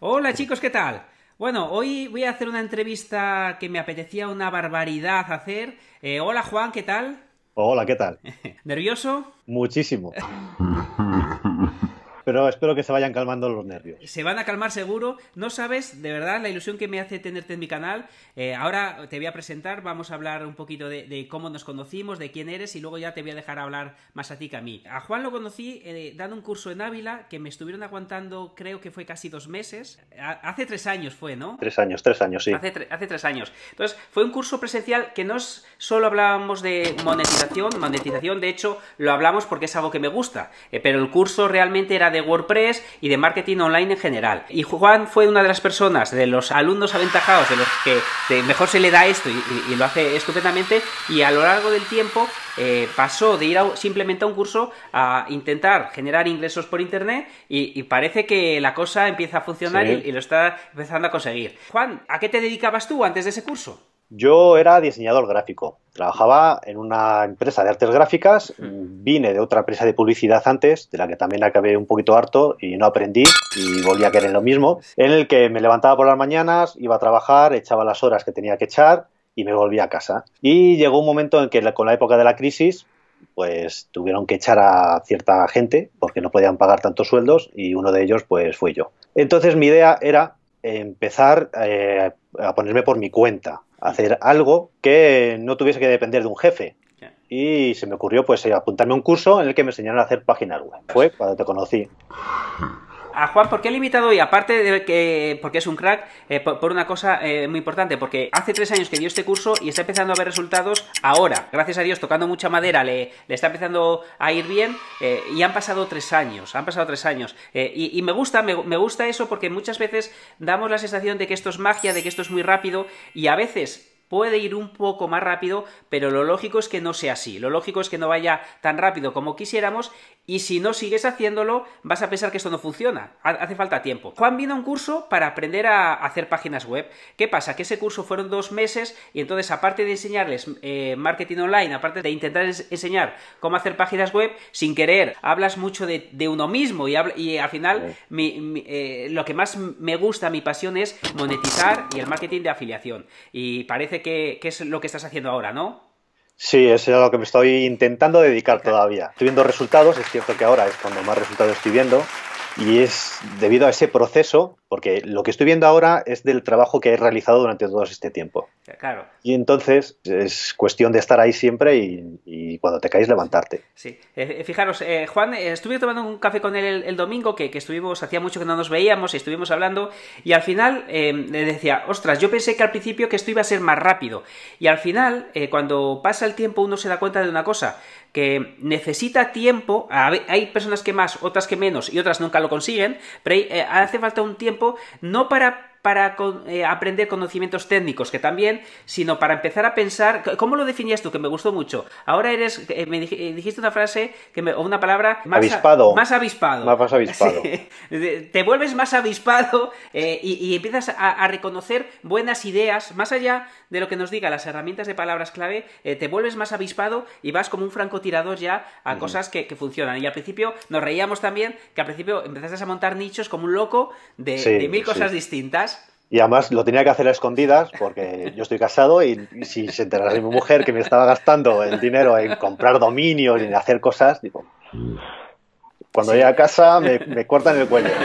Hola chicos, ¿qué tal? Bueno, hoy voy a hacer una entrevista que me apetecía una barbaridad hacer. Eh, hola Juan, ¿qué tal? Hola, ¿qué tal? ¿Nervioso? Muchísimo. pero espero que se vayan calmando los nervios. Se van a calmar seguro. No sabes, de verdad, la ilusión que me hace tenerte en mi canal. Eh, ahora te voy a presentar, vamos a hablar un poquito de, cómo nos conocimos, de quién eres, y luego ya te voy a dejar hablar más a ti que a mí. A Juan lo conocí eh, dando un curso en Ávila, que me estuvieron aguantando, creo que fue casi dos meses. hace tres años fue, ¿no? Tres años, tres años, sí. Hace, tres años. Entonces, fue un curso presencial que no solo hablábamos de monetización, monetización, de hecho, lo hablamos porque es algo que me gusta, eh, pero el curso realmente era de de WordPress y de marketing online en general. Y Juan fue una de las personas, de los alumnos aventajados, de los que mejor se le da esto y, lo hace estupendamente. Y a lo largo del tiempo eh, pasó de ir simplemente a un curso a intentar generar ingresos por internet y, parece que la cosa empieza a funcionar y lo está empezando a conseguir. Juan, ¿a qué te dedicabas tú antes de ese curso? Yo era diseñador gráfico, trabajaba en una empresa de artes gráficas, mm. vine de otra empresa de publicidad antes, de la que también acabé un poquito harto y no aprendí y volví a querer lo mismo, en el que me levantaba por las mañanas, iba a trabajar, echaba las horas que tenía que echar y me volvía a casa. Y llegó un momento en que con la época de la crisis pues tuvieron que echar a cierta gente porque no podían pagar tantos sueldos y uno de ellos pues fue yo. Entonces mi idea era empezar eh, a ponerme por mi cuenta, a hacer algo que no tuviese que depender de un jefe. Y se me ocurrió pues eh, apuntarme a un curso en el que me enseñaron a hacer páginas web. Fue cuando te conocí. Hmm a Juan, ¿por qué he invitado hoy? Aparte de que, porque es un crack, eh, por, una cosa eh, muy importante, porque hace tres años que dio este curso y está empezando a ver resultados ahora. Gracias a Dios, tocando mucha madera, le, le está empezando a ir bien eh, y han pasado tres años, han pasado tres años. Y, me gusta, me, gusta eso porque muchas veces damos la sensación de que esto es magia, de que esto es muy rápido y a veces puede ir un poco más rápido, pero lo lógico es que no sea así. Lo lógico es que no vaya tan rápido como quisiéramos y si no sigues haciéndolo vas a pensar que esto no funciona. Hace falta tiempo. Juan vino a un curso para aprender a hacer páginas web. ¿Qué pasa? Que ese curso fueron dos meses y entonces aparte de enseñarles eh, marketing online, aparte de intentar enseñar cómo hacer páginas web, sin querer, hablas mucho de, uno mismo y, y al final eh, lo que más me gusta, mi pasión es monetizar y el marketing de afiliación. Y parece qué es lo que estás haciendo ahora, ¿no? Sí, es a lo que me estoy intentando dedicar todavía. Estoy viendo resultados, es cierto que ahora es cuando más resultados estoy viendo, y es debido a ese proceso porque lo que estoy viendo ahora es del trabajo que he realizado durante todo este tiempo. Claro. Y entonces es cuestión de estar ahí siempre y, cuando te caes levantarte. Sí, eh, eh, fijaros, eh, Juan, estuve tomando un café con él el, domingo, que, estuvimos, hacía mucho que no nos veíamos y estuvimos hablando, y al final em, le decía, ostras, yo pensé que al principio que esto iba a ser más rápido, y al final, cuando pasa el tiempo, uno se da cuenta de una cosa, que necesita tiempo, hay personas que más, otras que menos, y otras nunca lo consiguen, pero hace falta un tiempo no para para eh, aprender conocimientos técnicos, que también, sino para empezar a pensar, ¿cómo lo definías tú? Que me gustó mucho. Ahora eres, eh, me eh, dijiste una frase que o una palabra más avispado. más avispado. Más avispado. Te vuelves más avispado y, empiezas a, reconocer buenas ideas, más allá de lo que nos diga las herramientas de palabras clave, te vuelves más avispado y vas como un francotirador ya a cosas que, funcionan. Y al principio nos reíamos también que al principio empezaste a montar nichos como un loco de, mil cosas distintas. Y además lo tenía que hacer a escondidas porque yo estoy casado y, si se enterase mi mujer que me estaba gastando el dinero en comprar dominios y en hacer cosas, digo, cuando voy a casa me, cortan el cuello.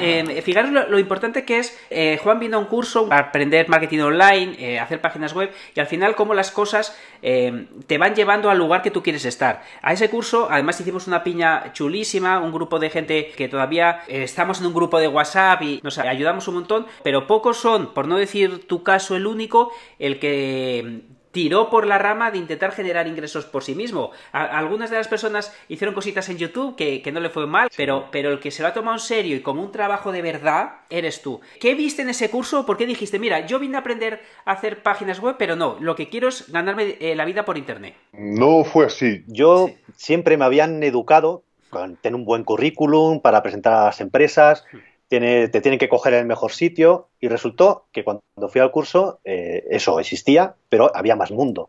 Em, fijaros lo, importante que es, eh, Juan vino a un curso para aprender marketing online, eh, hacer páginas web y al final cómo las cosas em, te van llevando al lugar que tú quieres estar. A ese curso además hicimos una piña chulísima, un grupo de gente que todavía eh, estamos en un grupo de WhatsApp y nos ayudamos un montón, pero pocos son, por no decir tu caso el único, el que em, tiró por la rama de intentar generar ingresos por sí mismo. algunas de las personas hicieron cositas en YouTube que, no le fue mal, pero, pero el que se lo ha tomado en serio y como un trabajo de verdad, eres tú. ¿Qué viste en ese curso? ¿Por qué dijiste, mira, yo vine a aprender a hacer páginas web, pero no, lo que quiero es ganarme eh, la vida por Internet? No fue así. Yo siempre me habían educado con tener un buen currículum para presentar a las empresas. Hmm te tienen que coger en el mejor sitio y resultó que cuando fui al curso eh, eso existía, pero había más mundo.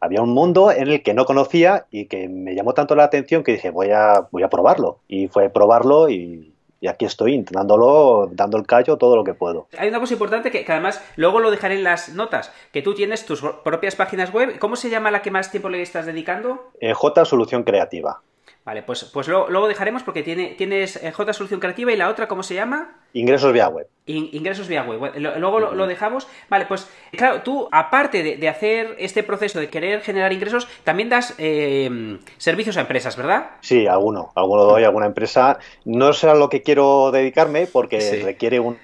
Había un mundo en el que no conocía y que me llamó tanto la atención que dije voy a, voy a probarlo. Y fue probarlo y aquí estoy intentándolo, dando el callo todo lo que puedo. Hay una cosa importante que, además luego lo dejaré en las notas, que tú tienes tus propias páginas web. ¿Cómo se llama la que más tiempo le estás dedicando? Eh, J Solución Creativa. Vale, pues, pues lo, luego dejaremos porque tiene, tienes eh, J Solución Creativa y la otra, ¿cómo se llama? Ingresos vía web ingresos vía web. Luego lo, dejamos. Vale, pues claro, tú, aparte de, hacer este proceso de querer generar ingresos, también das em, servicios a empresas, ¿verdad? Sí, alguno. Alguno doy, alguna empresa. No será lo que quiero dedicarme porque requiere un,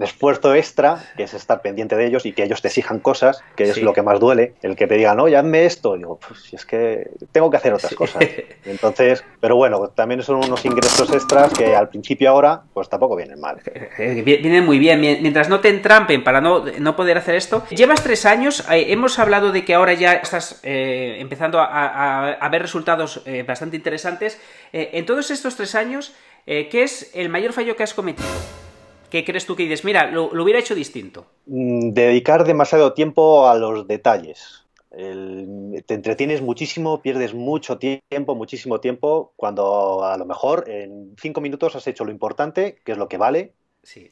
esfuerzo extra, que es estar pendiente de ellos y que ellos te exijan cosas, que es lo que más duele. El que te digan, ya hazme esto. Digo, pues si es que tengo que hacer otras cosas. Entonces, pero bueno, también son unos ingresos extras que al principio ahora, pues tampoco vienen mal. Eh, vienen muy bien. Mientras no te entrampen para no, poder hacer esto. Llevas tres años, eh, hemos hablado de que ahora ya estás eh, empezando a, ver resultados eh, bastante interesantes. en todos estos tres años, ¿qué es el mayor fallo que has cometido? ¿Qué crees tú que dices? Mira, lo, hubiera hecho distinto. Mm, dedicar demasiado tiempo a los detalles. te entretienes muchísimo, pierdes mucho tiempo, muchísimo tiempo, cuando a lo mejor en cinco minutos has hecho lo importante, que es lo que vale,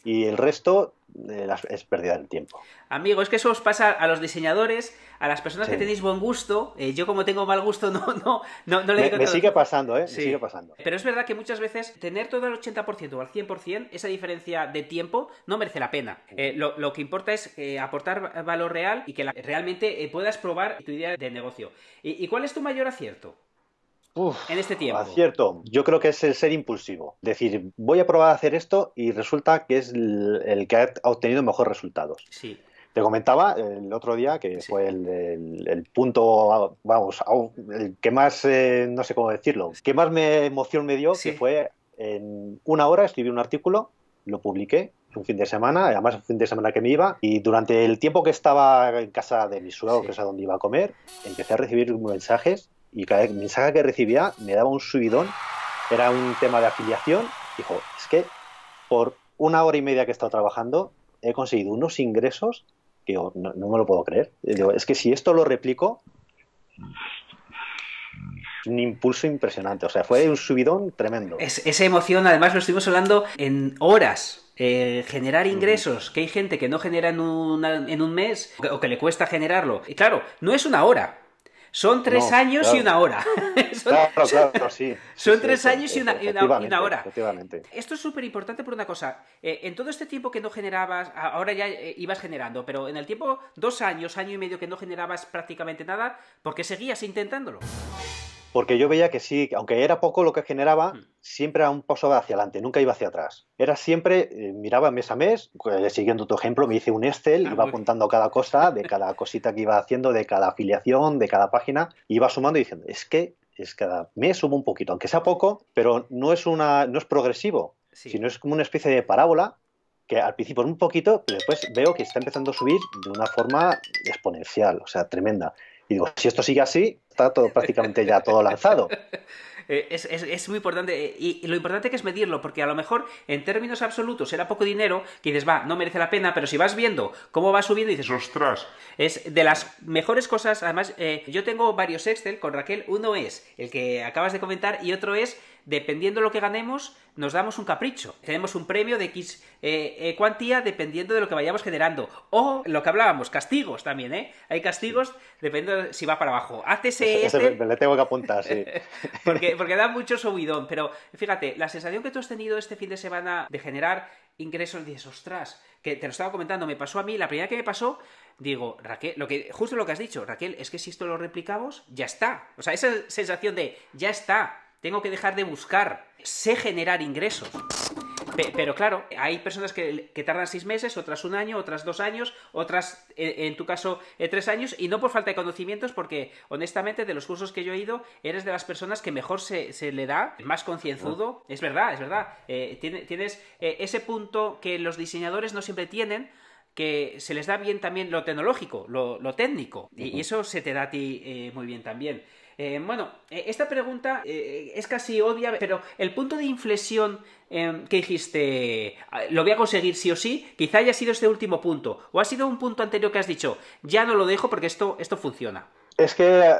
y el resto eh, es pérdida de tiempo. Amigo, es que eso os pasa a los diseñadores, a las personas que tenéis buen gusto. Eh, yo como tengo mal gusto no, no, no, le digo... Me, sigue pasando, ¿eh? sigue pasando. Pero es verdad que muchas veces tener todo al 80% o al 100%, esa diferencia de tiempo no merece la pena. Eh, lo, que importa es aportar valor real y que realmente puedas probar tu idea de negocio. ¿Y cuál es tu mayor acierto? en este tiempo? cierto Yo creo que es el ser impulsivo. Decir, voy a probar a hacer esto y resulta que es el que ha obtenido mejores resultados. Sí. Te comentaba el otro día que fue el, punto, vamos, el que más, eh, no sé cómo decirlo, que más me emoción me dio, que fue en una hora escribí un artículo, lo publiqué un fin de semana, además un fin de semana que me iba, y durante el tiempo que estaba en casa de mi suegro, que es a donde iba a comer, empecé a recibir mensajes y cada mensaje que recibía me daba un subidón, era un tema de afiliación, dijo, es que por una hora y media que he estado trabajando he conseguido unos ingresos que no, me lo puedo creer. Digo, es que si esto lo replico, un impulso impresionante, o sea, fue un subidón tremendo. Es, esa emoción, además, lo estuvimos hablando en horas. Eh, generar ingresos, que hay gente que no genera en, un mes o que le cuesta generarlo. Y claro, no es una hora, son tres años y una hora. son, claro, claro, sí. son tres años y una, hora. Esto es súper importante por una cosa. Eh, en todo este tiempo que no generabas, ahora ya eh, ibas generando, pero en el tiempo, dos años, año y medio que no generabas prácticamente nada, porque seguías intentándolo porque yo veía que sí, aunque era poco lo que generaba, hmm. siempre era un paso hacia adelante, nunca iba hacia atrás. Era siempre, eh, miraba mes a mes, eh, siguiendo tu ejemplo, me hice un Excel, ah, iba apuntando cada cosa, de cada cosita que iba haciendo, de cada afiliación, de cada página, iba sumando y diciendo, es que es cada mes sumo un poquito, aunque sea poco, pero no es, una, no es progresivo, sino es como una especie de parábola que al principio es un poquito, pero después veo que está empezando a subir de una forma exponencial, o sea, tremenda. Y digo, si esto sigue así, está todo prácticamente ya todo lanzado. Eh, es, muy importante. Eh, y, lo importante que es medirlo, porque a lo mejor en términos absolutos era poco dinero, que dices, va, no merece la pena, pero si vas viendo cómo va subiendo, dices, ostras. Es de las mejores cosas. Además, eh, yo tengo varios Excel con Raquel. Uno es el que acabas de comentar y otro es dependiendo de lo que ganemos, nos damos un capricho. Tenemos un premio de X eh, eh, cuantía dependiendo de lo que vayamos generando. O lo que hablábamos, castigos también, ¿eh? Hay castigos dependiendo si va para abajo. Haces ese. Este. me, le tengo que apuntar, sí. porque, porque da mucho subidón. Pero fíjate, la sensación que tú has tenido este fin de semana de generar ingresos, dices, ostras, que te lo estaba comentando, me pasó a mí, la primera que me pasó, digo, Raquel, lo que, justo lo que has dicho, Raquel, es que si esto lo replicamos, ya está. O sea, esa sensación de ya está tengo que dejar de buscar, sé generar ingresos. pero claro, hay personas que, tardan seis meses, otras un año, otras dos años, otras, en, tu caso, eh, tres años, y no por falta de conocimientos, porque honestamente de los cursos que yo he ido, eres de las personas que mejor se, le da, más concienzudo. Es verdad, es verdad. Eh, tienes eh, ese punto que los diseñadores no siempre tienen, que se les da bien también lo tecnológico, lo, técnico, y, eso se te da a ti muy bien también. Eh, bueno, eh, esta pregunta eh, es casi obvia, pero el punto de inflexión em, que dijiste, ah, lo voy a conseguir sí o sí, quizá haya sido este último punto, o ha sido un punto anterior que has dicho, ya no lo dejo porque esto, esto funciona. Es que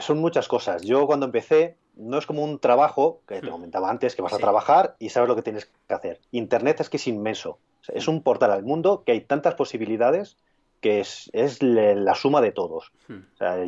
son muchas cosas. Yo cuando empecé, no es como un trabajo, que te hmm. comentaba antes, que vas a trabajar y sabes lo que tienes que hacer. Internet es que es inmenso. es hmm. un portal al mundo que hay tantas posibilidades que es, la suma de todos. Hmm.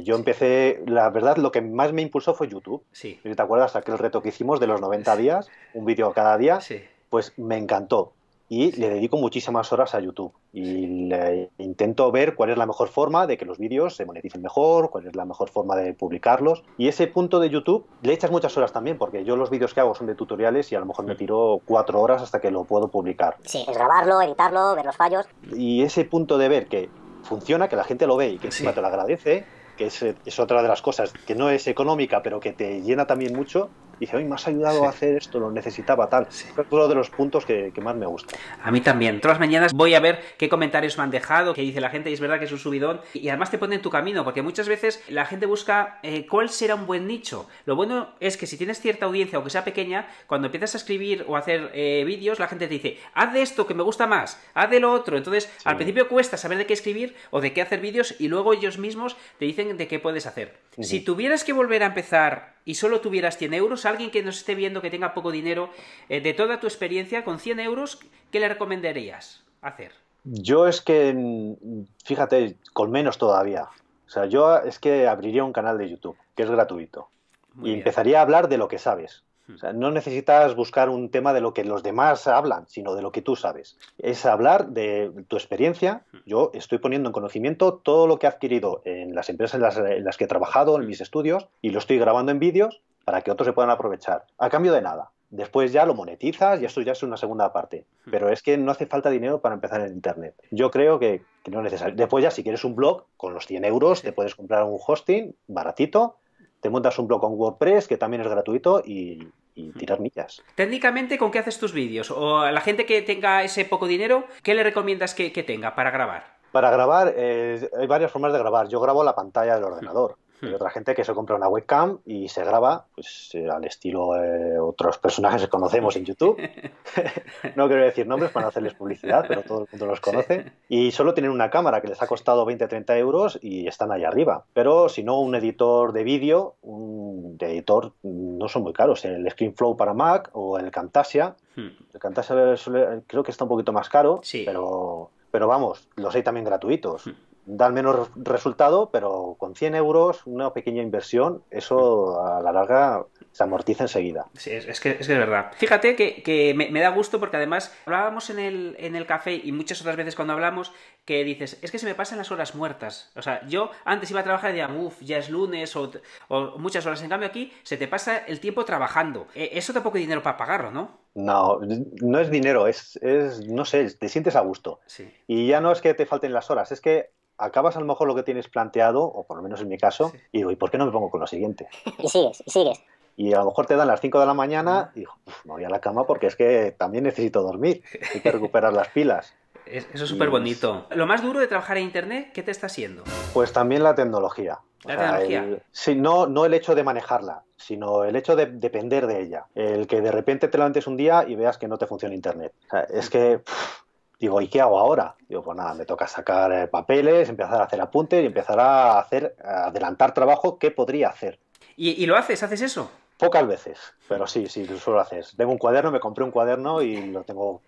yo empecé, la verdad, lo que más me impulsó fue YouTube. te acuerdas, aquel reto que hicimos de los 90 días, un vídeo cada día, sí. pues me encantó y le dedico muchísimas horas a YouTube. Y le intento ver cuál es la mejor forma de que los vídeos se moneticen mejor, cuál es la mejor forma de publicarlos. Y ese punto de YouTube le echas muchas horas también, porque yo los vídeos que hago son de tutoriales y a lo mejor me tiro cuatro horas hasta que lo puedo publicar. Sí, es grabarlo, editarlo, ver los fallos. Y ese punto de ver que funciona, que la gente lo ve y que encima te lo agradece, que es, es, otra de las cosas que no es económica, pero que te llena también mucho, dice, hoy me has ayudado a hacer esto, lo necesitaba tal. Es uno de los puntos que, más me gusta. A mí también. Todas las mañanas voy a ver qué comentarios me han dejado, qué dice la gente, y es verdad que es un subidón. Y además te pone en tu camino, porque muchas veces la gente busca eh, cuál será un buen nicho. Lo bueno es que si tienes cierta audiencia, aunque sea pequeña, cuando empiezas a escribir o hacer eh, vídeos, la gente te dice, haz de esto que me gusta más, haz de lo otro. Entonces, al principio cuesta saber de qué escribir o de qué hacer vídeos, y luego ellos mismos te dicen de qué puedes hacer. Si tuvieras que volver a empezar y solo tuvieras 100 euros, alguien que nos esté viendo que tenga poco dinero, eh, de toda tu experiencia, con 100 euros, ¿qué le recomendarías hacer? Yo es que, mm, fíjate, con menos todavía. O sea, yo es que abriría un canal de YouTube, que es gratuito, y empezaría a hablar de lo que sabes. O sea, no necesitas buscar un tema de lo que los demás hablan, sino de lo que tú sabes. Es hablar de tu experiencia. Yo estoy poniendo en conocimiento todo lo que he adquirido en las empresas en las que he trabajado, en mm. mis estudios, y lo estoy grabando en vídeos para que otros se puedan aprovechar, a cambio de nada. Después ya lo monetizas y esto ya es una segunda parte. Hmm. Pero es que no hace falta dinero para empezar en Internet. Yo creo que, no es necesario. Después ya si quieres un blog, con los 100 euros te puedes comprar un hosting baratito, te montas un blog con WordPress, que también es gratuito, y, hmm. tirar millas. Técnicamente, ¿con qué haces tus vídeos? O a la gente que tenga ese poco dinero, ¿qué le recomiendas que, tenga para grabar? Para grabar, eh, hay varias formas de grabar. Yo grabo la pantalla del ordenador. Hay hmm. otra gente que se compra una webcam y se graba, pues eh, al estilo de eh, otros personajes que conocemos en YouTube. no quiero decir nombres para no hacerles publicidad, pero todo el mundo los conoce. Y solo tienen una cámara que les ha costado 20-30 euros y están ahí arriba. Pero si no, un editor de vídeo, un editor, no son muy caros. El ScreenFlow para Mac o el Camtasia. Hmm. El Camtasia creo que está un poquito más caro, sí. pero, pero vamos, los hay también gratuitos. Hmm da el menos resultado, pero con 100 euros, una pequeña inversión, eso a la larga se amortiza enseguida. Sí, es, que, es que es verdad. Fíjate que, me, da gusto porque además hablábamos en el, en el café y muchas otras veces cuando hablamos que dices, es que se me pasan las horas muertas. O sea, yo antes iba a trabajar y decía, ya es lunes o, muchas horas. En cambio aquí se te pasa el tiempo trabajando. E, eso tampoco hay dinero para pagarlo, ¿no? No, no es dinero, es, es no sé, te sientes a gusto. Sí. Y ya no es que te falten las horas, es que acabas a lo mejor lo que tienes planteado, o por lo menos en mi caso, y digo, ¿y por qué no me pongo con lo siguiente? Y sigues, y sigues. Y a lo mejor te dan las 5 de la mañana y digo, me voy a la cama porque es que también necesito dormir, hay que recuperar las pilas. Eso es súper bonito. Lo más duro de trabajar en Internet, ¿qué te está haciendo? Pues también la tecnología. La tecnología. no, el hecho de manejarla, sino el hecho de depender de ella. El que de repente te levantes un día y veas que no te funciona Internet. es que... Digo, ¿y qué hago ahora? Digo, pues nada, me toca sacar eh, papeles, empezar a hacer apuntes y empezar a hacer, adelantar trabajo que podría hacer. ¿Y, lo haces? ¿Haces eso? Pocas veces, pero sí, sí, lo suelo hacer. Tengo un cuaderno, me compré un cuaderno y lo tengo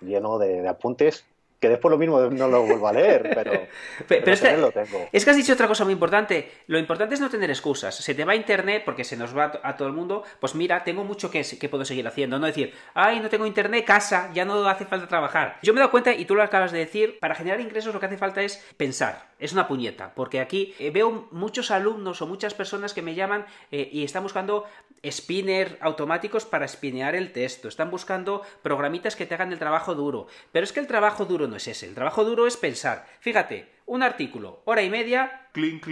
lleno de apuntes que después lo mismo no lo vuelvo a leer, pero, pero, es, que, es que has dicho otra cosa muy importante. Lo importante es no tener excusas. Se te va internet porque se nos va a todo el mundo. Pues mira, tengo mucho que, que puedo seguir haciendo. No decir, ay, no tengo internet, casa, ya no hace falta trabajar. Yo me he dado cuenta, y tú lo acabas de decir, para generar ingresos lo que hace falta es pensar. Es una puñeta, porque aquí eh, veo muchos alumnos o muchas personas que me llaman eh, y están buscando spinner automáticos para spinear el texto. Están buscando programitas que te hagan el trabajo duro. Pero es que el trabajo duro es ese. El trabajo duro es pensar. Fíjate, un artículo, hora y media, clink,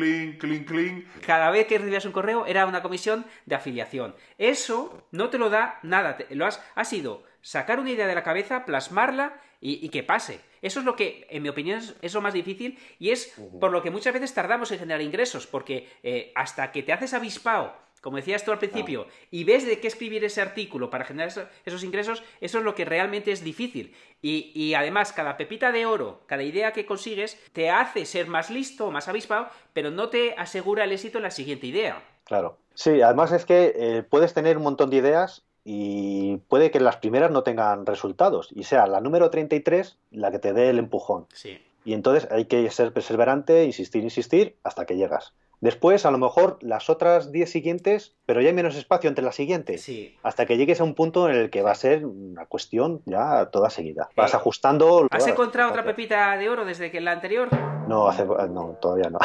Cada vez que recibías un correo era una comisión de afiliación. Eso no te lo da nada. lo has, ha sido sacar una idea de la cabeza, plasmarla y, que pase. Eso es lo que, en mi opinión, es, lo más difícil y es por lo que muchas veces tardamos en generar ingresos, porque eh, hasta que te haces avispado como decías tú al principio, y ves de qué escribir ese artículo para generar esos, ingresos, eso es lo que realmente es difícil. Y, además, cada pepita de oro, cada idea que consigues, te hace ser más listo, más avispado, pero no te asegura el éxito en la siguiente idea. Claro. Sí, además es que eh, puedes tener un montón de ideas y puede que las primeras no tengan resultados y sea la número 33 la que te dé el empujón. Sí. Y entonces hay que ser perseverante, insistir, insistir, hasta que llegas. Después, a lo mejor, las otras 10 siguientes, pero ya hay menos espacio entre las siguientes. Sí. Hasta que llegues a un punto en el que va a ser una cuestión ya toda seguida. Vas ajustando. ¿Has encontrado otra pepita de oro desde que la anterior? No, no todavía no.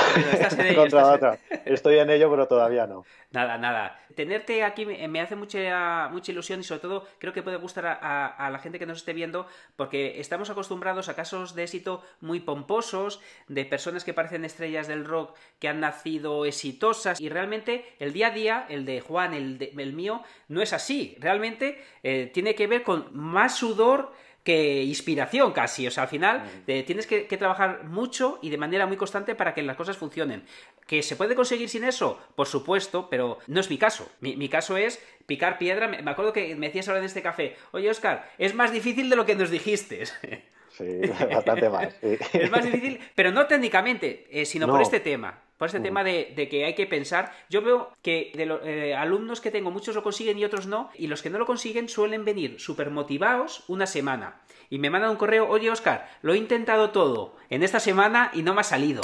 Estoy en ello, pero todavía no. Nada, nada. Tenerte aquí me hace mucha, mucha ilusión y sobre todo creo que puede gustar a la gente que nos esté viendo porque estamos acostumbrados a casos de éxito muy pomposos, de personas que parecen estrellas del rock que han nacido exitosas y realmente el día a día, el de Juan, el, mío, no es así. Realmente eh, tiene que ver con más sudor que inspiración casi. O sea, al final eh, tienes que, trabajar mucho y de manera muy constante para que las cosas funcionen. ¿Que se puede conseguir sin eso? Por supuesto, pero no es mi caso. Mi, caso es picar piedra. Me, acuerdo que me decías ahora en este café, oye Oscar, es más difícil de lo que nos dijiste. Sí, bastante más. Es más difícil, pero no técnicamente, eh, sino por este tema. Por este tema de, que hay que pensar, yo veo que de los eh, alumnos que tengo, muchos lo consiguen y otros no, y los que no lo consiguen suelen venir súper motivados una semana. Y me mandan un correo, oye Oscar, lo he intentado todo en esta semana y no me ha salido.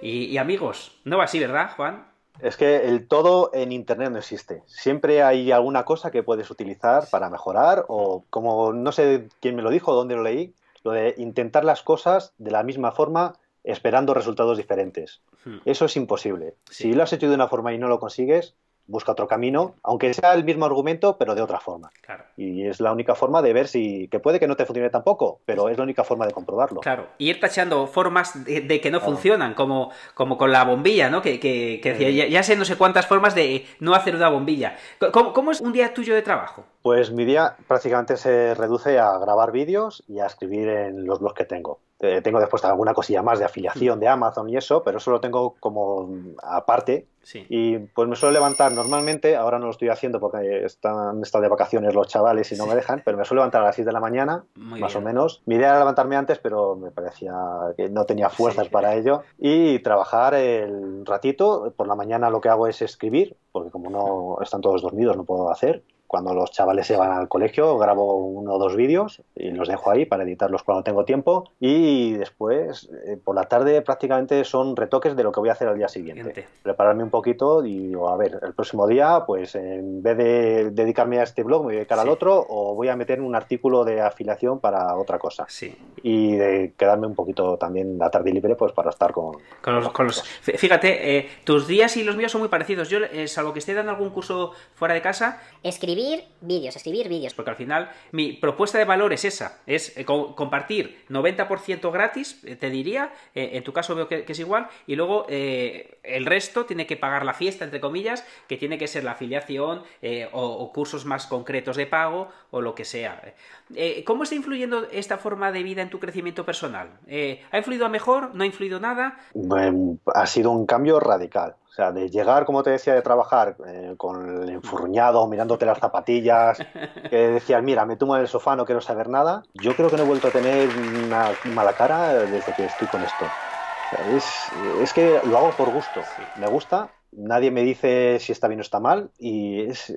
Y, y amigos, no va así, ¿verdad, Juan? Es que el todo en Internet no existe. Siempre hay alguna cosa que puedes utilizar para mejorar o como no sé quién me lo dijo, dónde lo leí, lo de intentar las cosas de la misma forma esperando resultados diferentes. Hmm. Eso es imposible. Si lo has hecho de una forma y no lo consigues, busca otro camino, aunque sea el mismo argumento, pero de otra forma. Y es la única forma de ver si, que puede que no te funcione tampoco, pero es la única forma de comprobarlo. Claro, y ir tachando formas de, que no funcionan, como, como con la bombilla, ¿no? Que, que, eh. ya, sé no sé cuántas formas de no hacer una bombilla. ¿Cómo, ¿Cómo, es un día tuyo de trabajo? Pues mi día prácticamente se reduce a grabar vídeos y a escribir en los blogs que tengo tengo después alguna cosilla más de afiliación de Amazon y eso, pero eso lo tengo como mm, aparte. Sí. Y pues me suelo levantar normalmente, ahora no lo estoy haciendo porque están, de vacaciones los chavales y no me dejan, pero me suelo levantar a las 6 de la mañana, más o menos. Mi idea era levantarme antes, pero me parecía que no tenía fuerzas para ello. Y trabajar el ratito, por la mañana lo que hago es escribir, porque como no están todos dormidos no puedo hacer cuando los chavales se van al colegio, grabo uno o dos vídeos y los dejo ahí para editarlos cuando tengo tiempo. Y después, eh, por la tarde, prácticamente son retoques de lo que voy a hacer al día siguiente. Prepararme un poquito y digo, a ver, el próximo día, pues en vez de dedicarme a este blog, me voy a dedicar al otro o voy a meter un artículo de afiliación para otra cosa. Sí. Y de quedarme un poquito también la tarde libre, pues para estar con. con, los, Fíjate, eh, tus días y los míos son muy parecidos. Yo, eh, salvo que esté dando algún curso fuera de casa. Escribí vídeos, escribir vídeos. Porque al final mi propuesta de valor es esa, es eh, compartir 90% gratis, eh, te diría, eh, en tu caso veo que, es igual, y luego el resto tiene que pagar la fiesta, entre comillas, que tiene que ser la afiliación o, cursos más concretos de pago o lo que sea. ¿Cómo está influyendo esta forma de vida en tu crecimiento personal? ¿Ha influido a mejor? ¿No ha influido nada? Em, ha sido un cambio radical. O sea, de llegar, como te decía, de trabajar eh, con el enfurruñado, mirándote las zapatillas, que decías, mira, me tumo en el sofá, no quiero saber nada. Yo creo que no he vuelto a tener una mala cara desde que estoy con esto. es, que lo hago por gusto. Me gusta nadie me dice si está bien o está mal y es,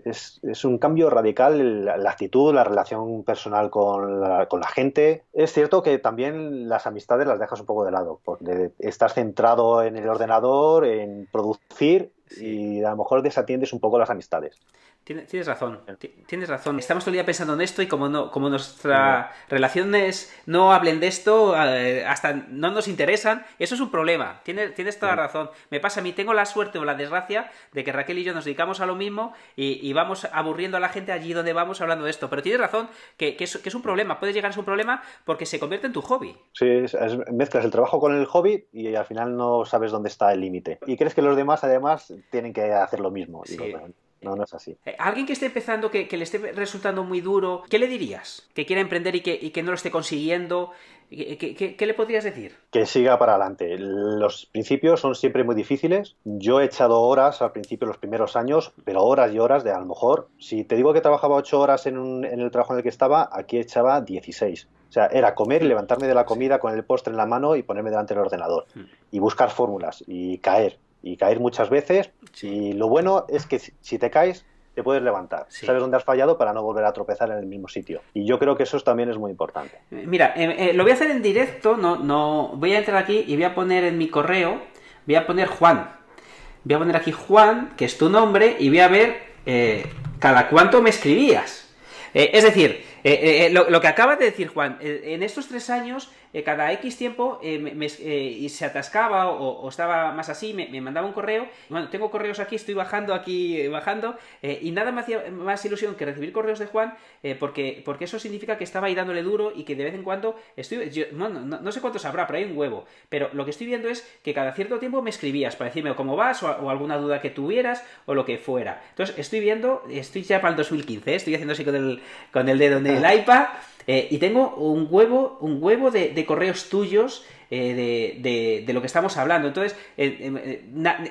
un cambio radical la, actitud, la relación personal con la, con la, gente. Es cierto que también las amistades las dejas un poco de lado, porque estás centrado en el ordenador, en producir y a lo mejor desatiendes un poco las amistades. Tienes razón, tienes razón. Estamos todo el día pensando en esto y como no, como nuestras relaciones no hablen de esto, eh, hasta no nos interesan, eso es un problema. Tienes, toda la razón. Me pasa a mí, tengo la suerte o la desgracia de que Raquel y yo nos dedicamos a lo mismo y, vamos aburriendo a la gente allí donde vamos hablando de esto. Pero tienes razón que, es, un problema, puedes llegar a ser un problema porque se convierte en tu hobby. Sí, mezclas el trabajo con el hobby y al final no sabes dónde está el límite. Y crees que los demás además tienen que hacer lo mismo. no, es así. Eh, alguien que esté empezando, que, le esté resultando muy duro, ¿qué le dirías? Que quiera emprender y que, no lo esté consiguiendo. ¿Qué, le podrías decir? Que siga para adelante. Los principios son siempre muy difíciles. Yo he echado horas al principio, los primeros años, pero horas y horas de a lo mejor. Si te digo que trabajaba ocho horas en, en el trabajo en el que estaba, aquí echaba 16. O sea, era comer y levantarme de la comida con el postre en la mano y ponerme delante del ordenador. Mm. Y buscar fórmulas y caer y caer muchas veces. Y lo bueno es que si te caes, te puedes levantar. Sabes dónde has fallado para no volver a tropezar en el mismo sitio. Y yo creo que eso también es muy importante. Eh, mira, eh, eh, lo voy a hacer en directo. No, no, voy a entrar aquí y voy a poner en mi correo, voy a poner Juan. Voy a poner aquí Juan, que es tu nombre, y voy a ver cada cuánto me escribías. es decir, lo, lo, que acabas de decir, Juan, en estos tres años eh, cada X tiempo eh, me, eh, y se atascaba o, estaba más así, me, mandaba un correo. Bueno, tengo correos aquí, estoy bajando aquí, bajando, y nada me hacía más ilusión que recibir correos de Juan, porque, porque eso significa que estaba ahí dándole duro y que de vez en cuando estoy. no, sé cuántos habrá, pero hay un huevo. Pero lo que estoy viendo es que cada cierto tiempo me escribías para decirme cómo vas o, alguna duda que tuvieras o lo que fuera. Entonces, estoy viendo, estoy ya para el 2015, estoy haciendo así con el, con el dedo en el ah. iPad. Eh, y tengo un huevo, un huevo de correos tuyos eh, de, lo que estamos hablando. Entonces, eh,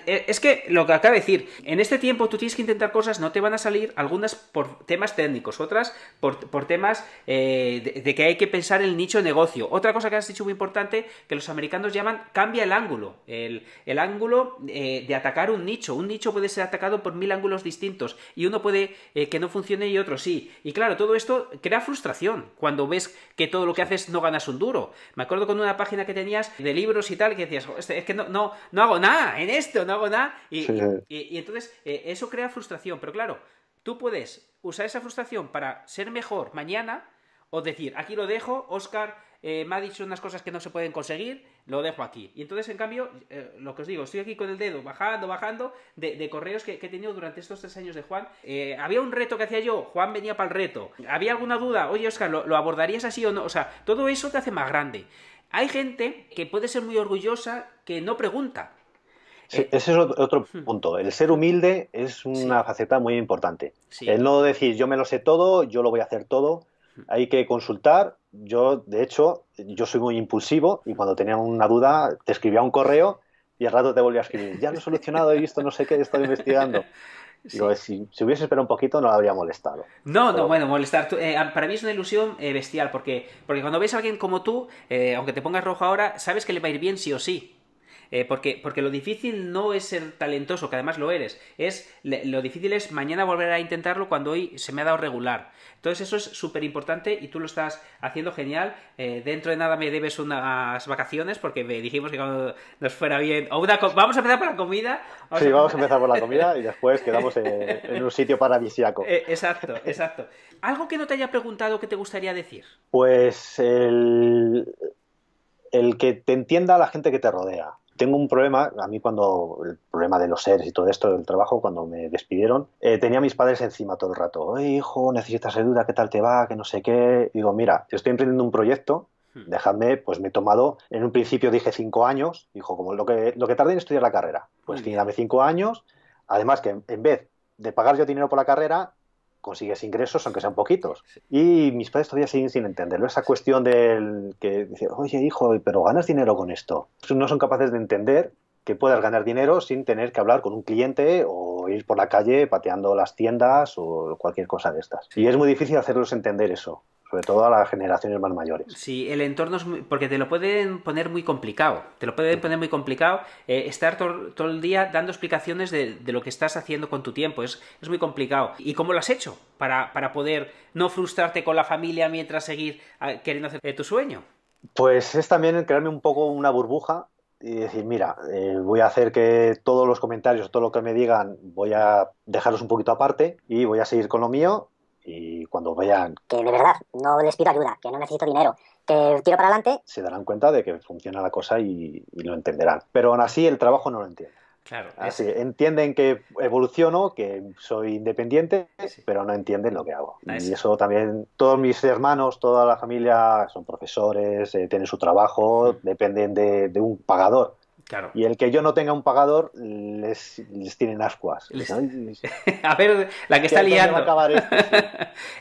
eh, es que lo que acaba de decir, en este tiempo tú tienes que intentar cosas, no te van a salir algunas por temas técnicos, otras por, temas de, que hay que pensar el nicho de negocio. Otra cosa que has dicho muy importante, que los americanos llaman cambia el ángulo, el, el ángulo de atacar un nicho. Un nicho puede ser atacado por mil ángulos distintos y uno puede que no funcione y otro sí. Y claro, todo esto crea frustración cuando ves que todo lo que haces no ganas un duro. Me acuerdo con una página que tenía de libros y tal, que decías, este, es que no, no, no hago nada en esto, no hago nada. Y, entonces eh, eso crea frustración, pero claro, tú puedes usar esa frustración para ser mejor mañana o decir, aquí lo dejo, Oscar eh, me ha dicho unas cosas que no se pueden conseguir, lo dejo aquí. Y entonces, en cambio, eh, lo que os digo, estoy aquí con el dedo, bajando, bajando, de, correos que, he tenido durante estos tres años de Juan. había un reto que hacía yo, Juan venía para el reto. Había alguna duda, oye Oscar, ¿lo, abordarías así o no? O sea, todo eso te hace más grande. Hay gente que puede ser muy orgullosa que no pregunta. Eh, ese es otro hmm. punto. El ser humilde es una faceta muy importante. El no decir yo me lo sé todo, yo lo voy a hacer todo. Hmm. Hay que consultar. Yo, de hecho, yo soy muy impulsivo y cuando tenía una duda te escribía un correo y al rato te volvía a escribir. Ya lo he solucionado, he visto no sé qué, he estado investigando. si, hubiese esperado un poquito no la habría molestado. No, no, bueno, molestar. Eh, para mí es una ilusión eh, bestial, porque, porque cuando ves a alguien como tú, eh, aunque te pongas rojo ahora, sabes que le va a ir bien sí o sí. Eh, porque, lo difícil no es ser talentoso, que además lo eres. Es, lo difícil es mañana volver a intentarlo cuando hoy se me ha dado regular. Entonces eso es súper importante y tú lo estás haciendo genial. Eh, dentro de nada me debes unas vacaciones porque dijimos que cuando nos fuera bien... vamos a empezar por la comida. sí, vamos a empezar por la comida y después quedamos en, un sitio paradisiaco. Eh, exacto, exacto. ¿Algo que no te haya preguntado que te gustaría decir? Pues el, el que te entienda la gente que te rodea tengo un problema, a mí cuando el problema de los seres y todo esto del trabajo, cuando me despidieron, eh, tenía mis padres encima todo el rato, Oye, hijo, necesitas ayuda, ¿qué tal te va? Que no sé qué. Digo, mira, estoy emprendiendo un proyecto, hmm. déjame, pues me he tomado, en un principio dije cinco años, dijo, como lo que, lo que tardé en estudiar la carrera, pues dame cinco años, además que en vez de pagar yo dinero por la carrera, consigues ingresos, aunque sean poquitos. Y mis padres todavía siguen sin entenderlo. Esa cuestión del que dice, oye hijo, pero ganas dinero con esto. No son capaces de entender que puedas ganar dinero sin tener que hablar con un cliente o ir por la calle pateando las tiendas o cualquier cosa de estas. Y es muy difícil hacerlos entender eso, sobre todo a las generaciones más mayores. Sí, el entorno es muy... porque te lo pueden poner muy complicado, te lo pueden poner muy complicado eh, estar todo el día dando explicaciones de, lo que estás haciendo con tu tiempo, es, es muy complicado. ¿Y cómo lo has hecho para, para poder no frustrarte con la familia mientras seguir ah, queriendo hacer eh, tu sueño? Pues es también crearme un poco una burbuja y decir, mira, eh, voy a hacer que todos los comentarios, todo lo que me digan, voy a dejarlos un poquito aparte y voy a seguir con lo mío y cuando vean... Que de verdad, no les pido ayuda, que no necesito dinero, que tiro para adelante... Se darán cuenta de que funciona la cosa y, y lo entenderán. Pero aún así el trabajo no lo entiende. Claro. Así, entienden que evoluciono, que soy independiente, pero no entienden lo que hago. Ah, y eso también, todos mis hermanos, toda la familia son profesores, eh, tienen su trabajo, dependen de, un pagador. Y el que yo no tenga un pagador les, les tienen ascuas. a ver, la que está liando.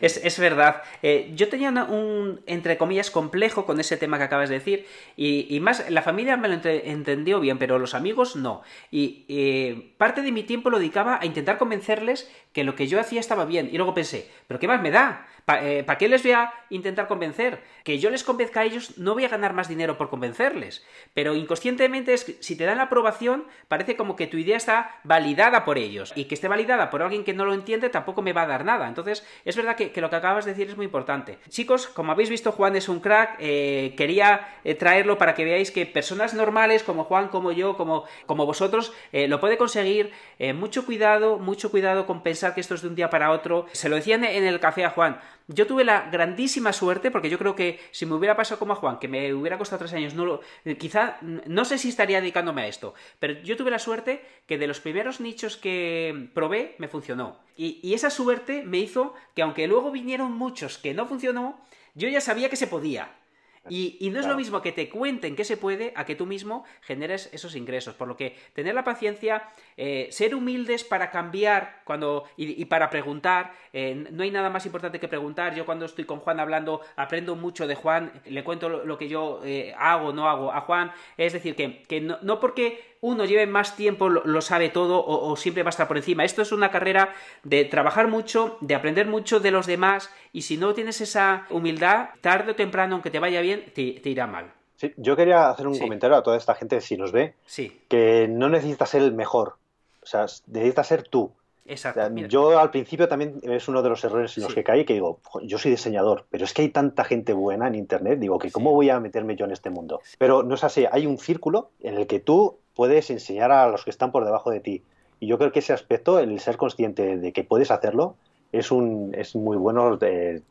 es, verdad. Eh, yo tenía un, entre comillas, complejo con ese tema que acabas de decir. Y, más, la familia me lo entendió bien, pero los amigos no. Y eh, parte de mi tiempo lo dedicaba a intentar convencerles que lo que yo hacía estaba bien. Y luego pensé, ¿pero qué más me da? ¿Para eh, qué les voy a intentar convencer? Que yo les convenzca a ellos, no voy a ganar más dinero por convencerles. Pero inconscientemente si te dan la aprobación, parece como que tu idea está validada por ellos. Y que esté validada por alguien que no lo entiende tampoco me va a dar nada. Entonces, es verdad que, lo que acabas de decir es muy importante. Chicos, como habéis visto, Juan es un crack. Eh, quería eh, traerlo para que veáis que personas normales como Juan, como yo, como, como vosotros, lo puede conseguir. mucho cuidado, mucho cuidado con pensar pensar que esto es de un día para otro. Se lo decían en el café a Juan. Yo tuve la grandísima suerte, porque yo creo que si me hubiera pasado como a Juan, que me hubiera costado tres años, no lo, eh, quizá, no sé si estaría dedicándome a esto, pero yo tuve la suerte que de los primeros nichos que probé, me funcionó. y esa suerte me hizo que aunque luego vinieron muchos que no funcionó, yo ya sabía que se podía. Y, no es lo mismo que te cuenten que se puede a que tú mismo generes esos ingresos. Por lo que tener la paciencia, eh, ser humildes para cambiar cuando y, para preguntar. Eh, no hay nada más importante que preguntar. Yo cuando estoy con Juan hablando aprendo mucho de Juan, le cuento lo, que yo eh, hago, no hago a Juan. Es decir, que, no porque uno lleve más tiempo lo, sabe todo o, siempre va a estar por encima. Esto es una carrera de trabajar mucho, de aprender mucho de los demás y si no tienes esa humildad, tarde o temprano, aunque te vaya bien, te, irá mal. Sí, yo quería hacer un comentario a toda esta gente, si nos ve, sí. que no necesitas ser el mejor, o sea, necesitas ser tú. Exacto, yo al principio también es uno de los errores en los que caí, que digo, yo soy diseñador, pero es que hay tanta gente buena en Internet, digo, que ¿cómo voy a meterme yo en este mundo? Pero no es así, hay un círculo en el que tú puedes enseñar a los que están por debajo de ti. Y yo creo que ese aspecto, el ser consciente de que puedes hacerlo, es, un, es muy bueno eh,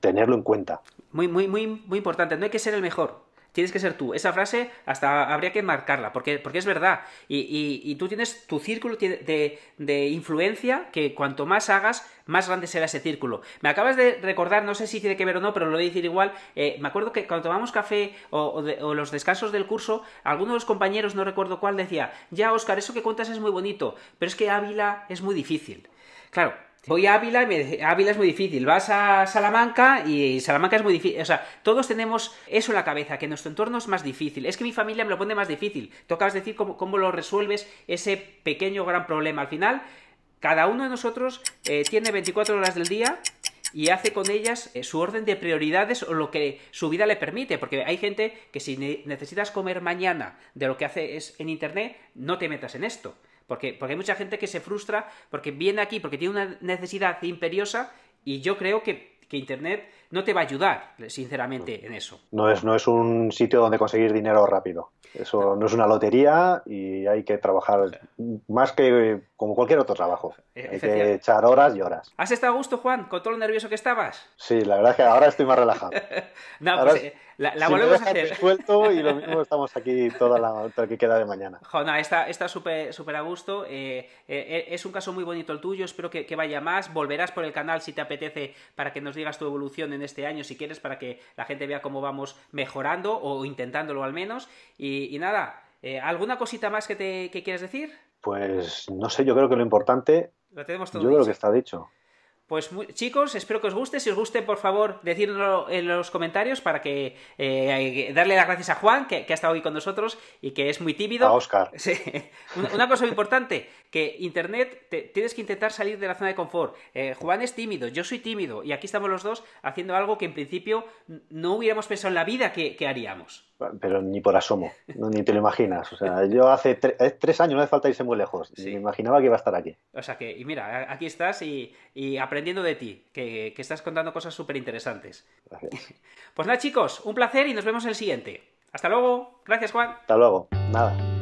tenerlo en cuenta. Muy, muy, muy, muy importante. No hay que ser el mejor, tienes que ser tú. Esa frase hasta habría que marcarla, porque, es verdad. Y, tú tienes tu círculo de, influencia que cuanto más hagas, más grande será ese círculo. Me acabas de recordar, no sé si tiene que ver o no, pero lo voy a decir igual. Eh, me acuerdo que cuando tomamos café o, los descansos del curso, algunos de los compañeros, no recuerdo cuál, decía, ya, Oscar, eso que cuentas es muy bonito, pero es que Ávila es muy difícil. Claro, voy a Ávila y me, Ávila es muy difícil, vas a Salamanca y Salamanca es muy difícil, o sea, todos tenemos eso en la cabeza, que nuestro entorno es más difícil, es que mi familia me lo pone más difícil, tocas decir cómo, lo resuelves ese pequeño gran problema, al final cada uno de nosotros eh, tiene 24 horas del día y hace con ellas eh, su orden de prioridades o lo que su vida le permite, porque hay gente que si necesitas comer mañana de lo que hace es en internet, no te metas en esto. Porque, porque hay mucha gente que se frustra porque viene aquí, porque tiene una necesidad imperiosa y yo creo que, que Internet no te va a ayudar, sinceramente, en eso. No es, no es un sitio donde conseguir dinero rápido. Eso no es una lotería y hay que trabajar más que como cualquier otro trabajo. Eh, hay que echar horas y horas. ¿Has estado a gusto, Juan, con todo lo nervioso que estabas? Sí, la verdad es que ahora estoy más relajado. no, pues, eh, la, la volvemos a hacer. suelto y lo mismo estamos aquí toda la que queda de mañana. Juan, está súper a gusto. Eh, es un caso muy bonito el tuyo, espero que, que, vaya más. Volverás por el canal si te apetece para que nos digas tu evolución en este año, si quieres, para que la gente vea cómo vamos mejorando o intentándolo al menos. Y y, nada, eh, ¿alguna cosita más que, te, quieres decir? Pues no sé, yo creo que lo importante. Lo tenemos todo Yo creo que está dicho. Pues chicos, espero que os guste. Si os guste, por favor, decírnoslo en los comentarios para que eh, darle las gracias a Juan, que, ha estado hoy con nosotros y que es muy tímido. A Oscar. Sí. Una, cosa muy importante, que Internet tienes que intentar salir de la zona de confort. Eh, Juan es tímido, yo soy tímido y aquí estamos los dos haciendo algo que en principio no hubiéramos pensado en la vida que haríamos pero ni por asomo, ni te lo imaginas. O sea, yo hace eh, tres años, no hace falta irse muy lejos, me imaginaba que iba a estar aquí. O sea que, y mira, aquí estás y, y aprendiendo de ti, que, que estás contando cosas súper interesantes. Pues nada, chicos, un placer y nos vemos en el siguiente. Hasta luego, gracias Juan. Hasta luego, nada.